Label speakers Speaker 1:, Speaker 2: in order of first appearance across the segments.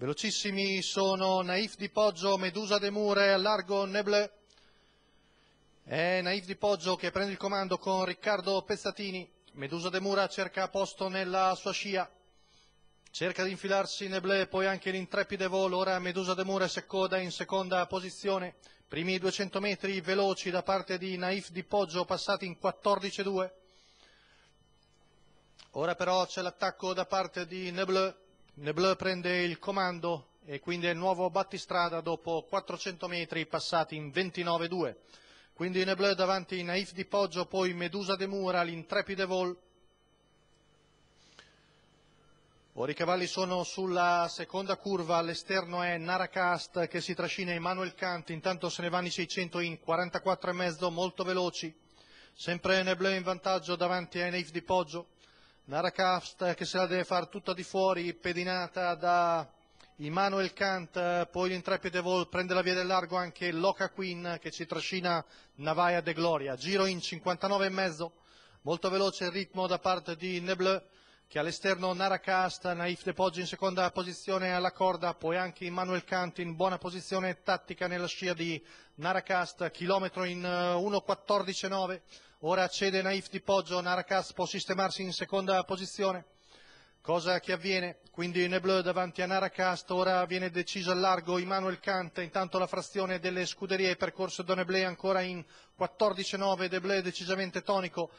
Speaker 1: Velocissimi sono Naif di Poggio, Medusa De Mure, al largo Neble. È Naif di Poggio che prende il comando con Riccardo Pezzatini. Medusa De Mura cerca posto nella sua scia. Cerca di infilarsi Neble, poi anche l'intrepide volo. Ora Medusa De Mure si accoda in seconda posizione. Primi 200 metri veloci da parte di Naif di Poggio, passati in 14-2. Ora però c'è l'attacco da parte di Nebleu. Nebleu prende il comando e quindi è il nuovo battistrada dopo 400 metri passati in 29-2. Quindi Nebleu davanti Naif di Poggio, poi Medusa de Mura, l'intrepide Vol. Ora i cavalli sono sulla seconda curva, all'esterno è Naracast che si trascina Emanuel Canti, intanto se ne vanno i 600 in 44,5 molto veloci. Sempre Nebleu in vantaggio davanti a Naif di Poggio. Naracast che se la deve far tutta di fuori, pedinata da Immanuel Kant, poi l'intrepide Vol prende la via del largo anche Loca Queen che ci trascina Navaia de Gloria. Giro in 59,5, molto veloce il ritmo da parte di Nebleu, che all'esterno Narakasta, Naif De Poggio in seconda posizione alla corda, poi anche Immanuel Kant in buona posizione tattica nella scia di Narakast, chilometro in 1.14.9, eh, ora cede Naif Di Poggio, Narakast può sistemarsi in seconda posizione. Cosa che avviene? Quindi Nebleu davanti a Narakast, ora viene deciso al largo Immanuel Kant, intanto la frazione delle scuderie, percorso da Nebleu ancora in 14-9, Nebleu decisamente tonico,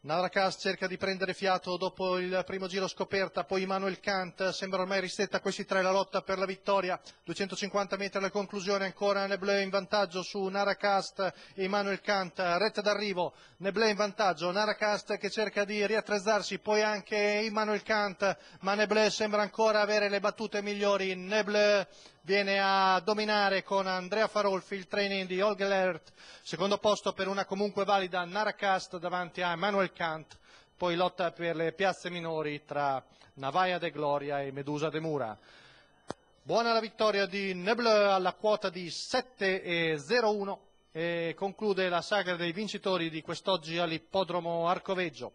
Speaker 1: Navrakas cerca di prendere fiato dopo il primo giro scoperta, poi Manuel Kant sembra ormai ristretta, a questi tre la lotta per la vittoria, 250 metri alla conclusione ancora Nebleu in vantaggio su Narakast e Manuel Kant, retta d'arrivo, Nebleu in vantaggio, Narakast che cerca di riattrezzarsi, poi anche Immanuel Kant, ma Nebleu sembra ancora avere le battute migliori, Nebleu viene a dominare con Andrea Farolfi il training di Olgelert, secondo posto per una comunque valida Naracast davanti a Emanuel Kant, poi lotta per le piazze minori tra Navaia de Gloria e Medusa de Mura. Buona la vittoria di Nebleu alla quota di 7-0-1 e conclude la sagra dei vincitori di quest'oggi all'ippodromo Arcoveggio.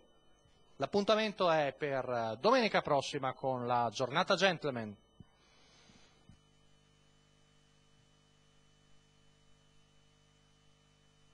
Speaker 1: L'appuntamento è per domenica prossima con la giornata gentleman.